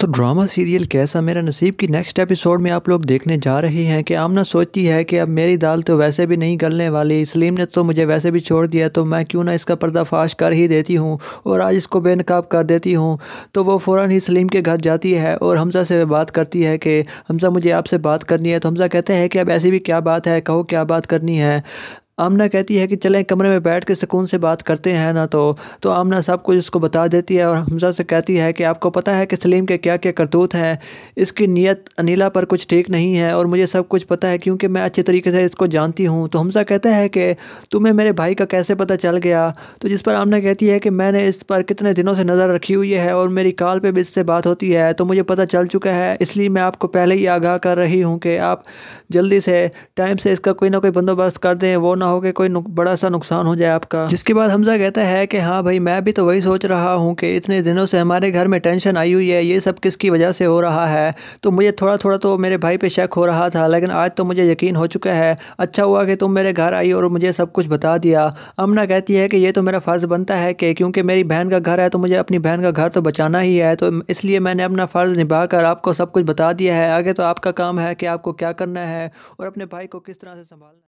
तो drama serial कैसा मेरा नसीब की नेक्स्ट एपिसोड में आप लोग देखने जा रहे हैं कि आमना सोचती है कि अब मेरी दाल तो वैसे भी नहीं गलने वाली सलीम ने तो मुझे वैसे भी छोड़ दिया तो मैं क्यों ना इसका पर्दाफाश कर ही देती हूँ और आज इसको बेनकाब कर देती हूँ तो वो फ़ौर ही सलीम के घर जाती है और हमजा से बात करती है कि हमजा मुझे आपसे बात करनी है तो हमजा कहते हैं कि अब ऐसी भी क्या बात है कहो क्या बात करनी है आमना कहती है कि चलें कमरे में बैठ के सुकून से बात करते हैं ना तो तो आमना सब कुछ उसको बता देती है और हमजा से कहती है कि आपको पता है कि सलीम के क्या क्या करतूत हैं इसकी नीयत अनिला पर कुछ ठीक नहीं है और मुझे सब कुछ पता है क्योंकि मैं अच्छे तरीके से इसको जानती हूँ तो हमजा कहता है कि तुम्हें मेरे भाई का कैसे पता चल गया तो जिस पर आमना कहती है कि मैंने इस पर कितने दिनों से नज़र रखी हुई है और मेरी कॉल पर भी इससे बात होती है तो मुझे पता चल चुका है इसलिए मैं आपको पहले ही आगाह कर रही हूँ कि आप जल्दी से टाइम से इसका कोई ना कोई बंदोबस्त कर दें वो ना हो कि कोई बड़ा सा नुकसान हो जाए आपका जिसके बाद हमजा कहता है कि हाँ भाई मैं भी तो वही सोच रहा हूँ कि इतने दिनों से हमारे घर में टेंशन आई हुई है ये सब किसकी वजह से हो रहा है तो मुझे थोड़ा थोड़ा तो मेरे भाई पे शक हो रहा था लेकिन आज तो मुझे यकीन हो चुका है अच्छा हुआ कि तुम मेरे घर आई और मुझे सब कुछ बता दिया अमना कहती है कि ये तो मेरा फ़र्ज़ बनता है कि क्योंकि मेरी बहन का घर है तो मुझे अपनी बहन का घर तो बचाना ही है तो इसलिए मैंने अपना फ़र्ज़ निभा कर आपको सब कुछ बता दिया है आगे तो आपका काम है कि आपको क्या करना है और अपने भाई को किस तरह से संभालना